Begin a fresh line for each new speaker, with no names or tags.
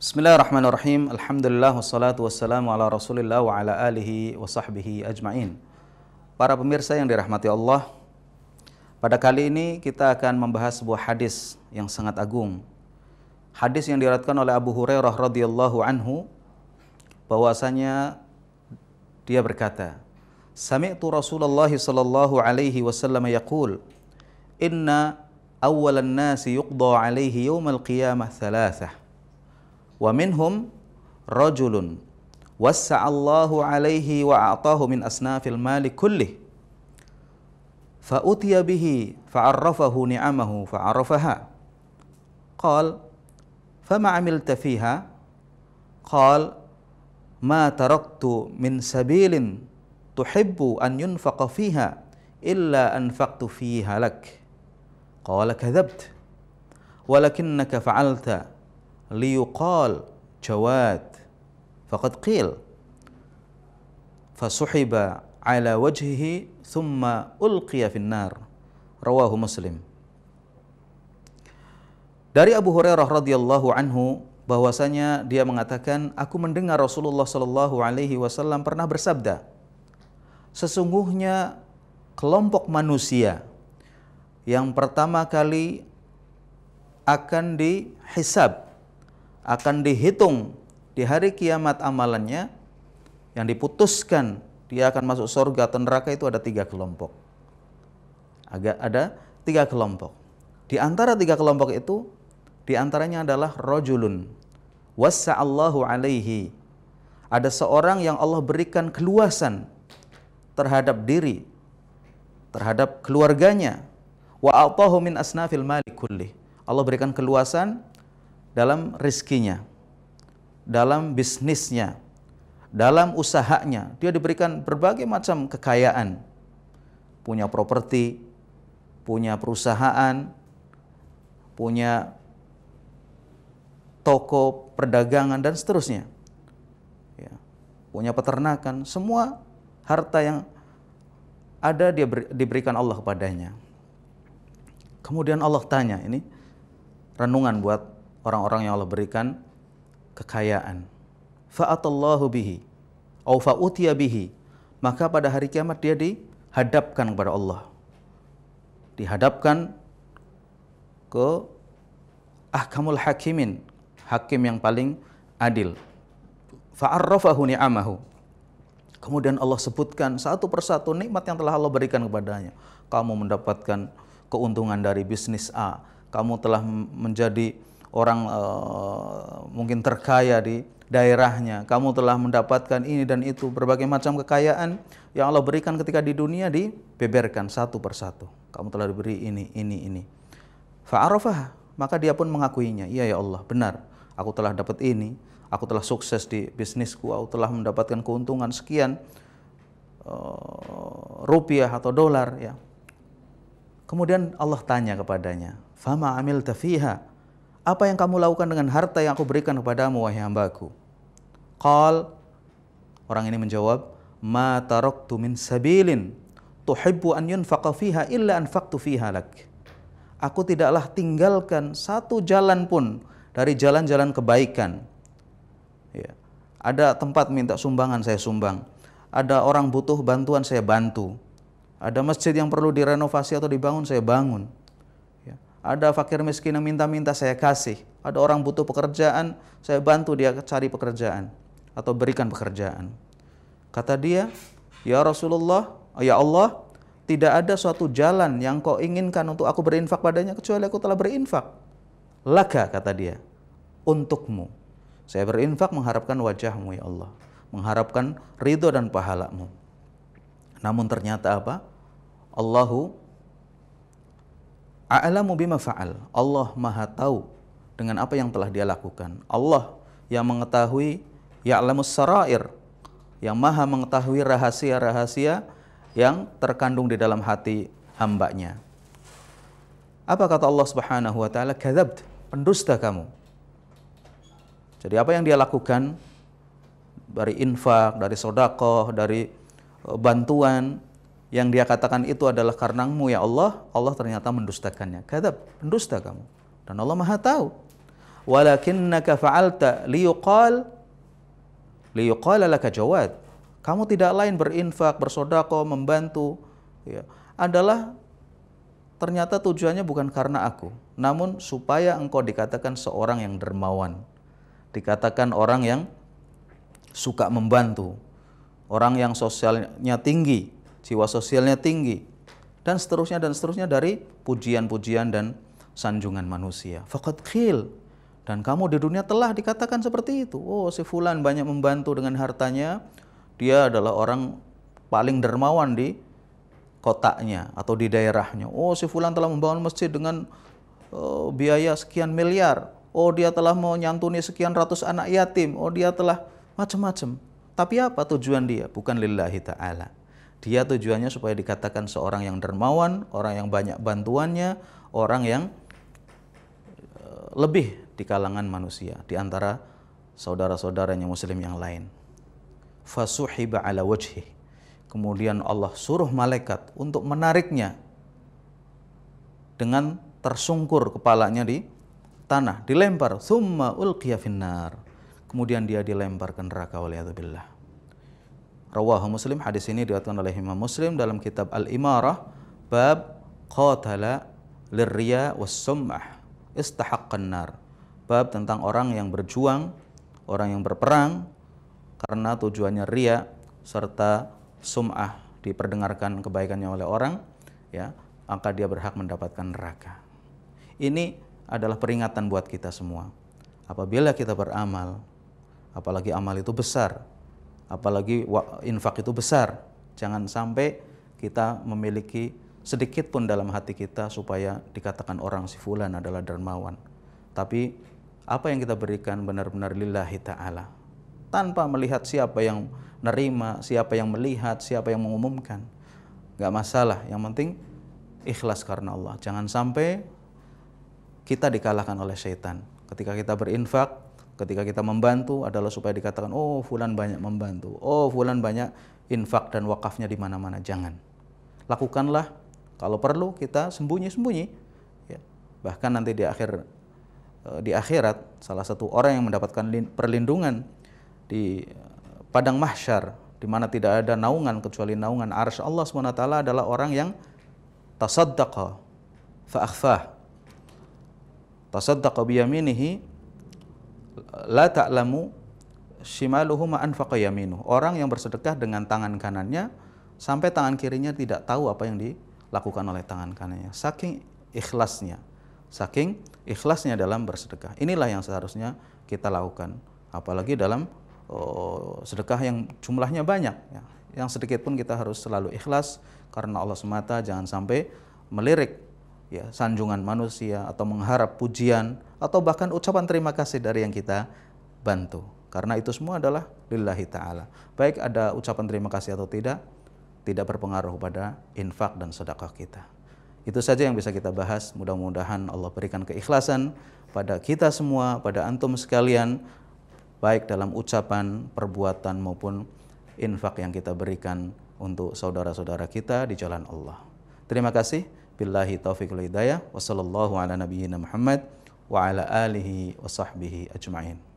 Bismillahirrahmanirrahim. Alhamdulillah wassalatu wassalamu ala Rasulillah wa ala alihi wa sahbihi ajmain. Para pemirsa yang dirahmati Allah, pada kali ini kita akan membahas sebuah hadis yang sangat agung. Hadis yang diriwayatkan oleh Abu Hurairah radhiyallahu anhu bahwasanya dia berkata, "Sami'tu Rasulullah sallallahu alaihi wasallam yaqul, "Inna awwalan nasi yuqda alaihi yawmal qiyamah thalathah." ومنهم رجل وسع الله عليه وأعطاه من أصناف المال كله فأتي به فعرفه نعمه فعرفها قال فما عملت فيها قال ما تركت من سبيل تحب أن ينفق فيها إلا أنفقت فيها لك قال كذبت ولكنك فعلت liyuqal jawad faqad qil fasuhiba ala wajhihi thumma ulqiya finnar rawahu muslim dari Abu Hurairah radhiyallahu anhu bahwasanya dia mengatakan aku mendengar Rasulullah shallallahu alaihi wasallam pernah bersabda sesungguhnya kelompok manusia yang pertama kali akan dihisab akan dihitung di hari kiamat amalannya yang diputuskan dia akan masuk surga atau neraka itu ada tiga kelompok. Agak ada tiga kelompok. Di antara tiga kelompok itu, di antaranya adalah rojulun wassa'allahu alaihi. Ada seorang yang Allah berikan keluasan terhadap diri, terhadap keluarganya. Wa min asnafil malik kulli. Allah berikan keluasan dalam rizkinya, dalam bisnisnya, dalam usahanya. Dia diberikan berbagai macam kekayaan, punya properti, punya perusahaan, punya toko perdagangan dan seterusnya. Ya, punya peternakan, semua harta yang ada dia beri, diberikan Allah kepadanya. Kemudian Allah tanya, ini renungan buat orang-orang yang Allah berikan kekayaan. Fa'atallahu bihi au fa'utiya bihi. Maka pada hari kiamat dia dihadapkan kepada Allah. Dihadapkan ke ahkamul hakimin, hakim yang paling adil. Fa'arrafahu ni'amahu. Kemudian Allah sebutkan satu persatu nikmat yang telah Allah berikan kepadanya. Kamu mendapatkan keuntungan dari bisnis A, kamu telah menjadi orang e, mungkin terkaya di daerahnya. Kamu telah mendapatkan ini dan itu, berbagai macam kekayaan yang Allah berikan ketika di dunia dibeberkan satu persatu. Kamu telah diberi ini, ini, ini. Fa'arafah, maka dia pun mengakuinya. Iya ya Allah, benar. Aku telah dapat ini, aku telah sukses di bisnisku, aku telah mendapatkan keuntungan sekian uh, rupiah atau dolar ya. Kemudian Allah tanya kepadanya, "Fama amil tafiha?" apa yang kamu lakukan dengan harta yang aku berikan kepadamu wahai hambaku? Qal Orang ini menjawab, "Ma taraktu min sabilin tuhibbu an yunfaqa fiha illa anfaqtu fiha lak." Aku tidaklah tinggalkan satu jalan pun dari jalan-jalan kebaikan. Ya. Ada tempat minta sumbangan, saya sumbang. Ada orang butuh bantuan, saya bantu. Ada masjid yang perlu direnovasi atau dibangun, saya bangun. Ada fakir miskin yang minta-minta saya kasih. Ada orang butuh pekerjaan, saya bantu dia cari pekerjaan atau berikan pekerjaan. Kata dia, "Ya Rasulullah, ya Allah, tidak ada suatu jalan yang kau inginkan untuk aku berinfak padanya kecuali aku telah berinfak." Laka kata dia, "Untukmu. Saya berinfak mengharapkan wajahmu ya Allah, mengharapkan ridho dan pahalamu." Namun ternyata apa? Allahu A'lamu bima fa'al. Allah Maha tahu dengan apa yang telah dia lakukan. Allah yang mengetahui ya'lamu sarair. Yang Maha mengetahui rahasia-rahasia yang terkandung di dalam hati hambanya. Apa kata Allah Subhanahu wa taala? Kadzabt, pendusta kamu. Jadi apa yang dia lakukan dari infak, dari sodakoh, dari e, bantuan, yang dia katakan itu adalah karenamu ya Allah, Allah ternyata mendustakannya. Kata pendusta kamu. Dan Allah Maha tahu. Walakinnaka fa'alta liyuqal liyukal alaka jawad. Kamu tidak lain berinfak, bersodako, membantu ya, adalah ternyata tujuannya bukan karena aku, namun supaya engkau dikatakan seorang yang dermawan. Dikatakan orang yang suka membantu, orang yang sosialnya tinggi, jiwa sosialnya tinggi, dan seterusnya dan seterusnya dari pujian-pujian dan sanjungan manusia. Fakat khil. Dan kamu di dunia telah dikatakan seperti itu. Oh, si fulan banyak membantu dengan hartanya. Dia adalah orang paling dermawan di kotanya atau di daerahnya. Oh, si fulan telah membangun masjid dengan oh, biaya sekian miliar. Oh, dia telah menyantuni sekian ratus anak yatim. Oh, dia telah macam-macam. Tapi apa tujuan dia? Bukan lillahi ta'ala dia tujuannya supaya dikatakan seorang yang dermawan, orang yang banyak bantuannya, orang yang eh, lebih di kalangan manusia di antara saudara-saudaranya muslim yang lain. Fasuhiba ala wajhi. Kemudian Allah suruh malaikat untuk menariknya dengan tersungkur kepalanya di tanah, dilempar, summa ulqiya finnar. Kemudian dia dilempar ke neraka waliyadzubillah. Rawahu Muslim. Hadis ini diriwayatkan oleh Imam Muslim dalam kitab Al-Imarah bab qatala lirriya was sumah istahaqqan nar. Bab tentang orang yang berjuang, orang yang berperang karena tujuannya ria serta sum'ah diperdengarkan kebaikannya oleh orang ya maka dia berhak mendapatkan neraka ini adalah peringatan buat kita semua apabila kita beramal apalagi amal itu besar apalagi infak itu besar. Jangan sampai kita memiliki sedikit pun dalam hati kita supaya dikatakan orang si fulan adalah dermawan. Tapi apa yang kita berikan benar-benar lillahi ta'ala. Tanpa melihat siapa yang nerima, siapa yang melihat, siapa yang mengumumkan. Gak masalah, yang penting ikhlas karena Allah. Jangan sampai kita dikalahkan oleh syaitan. Ketika kita berinfak, Ketika kita membantu adalah supaya dikatakan, oh fulan banyak membantu, oh fulan banyak infak dan wakafnya di mana-mana. Jangan. Lakukanlah, kalau perlu kita sembunyi-sembunyi. Ya. Bahkan nanti di akhir eh, di akhirat, salah satu orang yang mendapatkan perlindungan di eh, padang mahsyar, di mana tidak ada naungan kecuali naungan arsy Allah SWT adalah orang yang tasaddaqa fa'akhfah tasaddaqa biyaminihi la ta'lamu shimaluhu ma'anfaqa yaminuh. Orang yang bersedekah dengan tangan kanannya sampai tangan kirinya tidak tahu apa yang dilakukan oleh tangan kanannya. Saking ikhlasnya, saking ikhlasnya dalam bersedekah. Inilah yang seharusnya kita lakukan, apalagi dalam oh, sedekah yang jumlahnya banyak. Ya. Yang sedikit pun kita harus selalu ikhlas karena Allah semata, jangan sampai melirik ya sanjungan manusia atau mengharap pujian atau bahkan ucapan terima kasih dari yang kita bantu. Karena itu semua adalah lillahi taala. Baik ada ucapan terima kasih atau tidak, tidak berpengaruh pada infak dan sedekah kita. Itu saja yang bisa kita bahas. Mudah-mudahan Allah berikan keikhlasan pada kita semua, pada antum sekalian, baik dalam ucapan, perbuatan maupun infak yang kita berikan untuk saudara-saudara kita di jalan Allah. Terima kasih. billahi taufiq wal hidayah wa sallallahu ala nabiyyina Muhammad wa ala alihi wa sahbihi ajma'in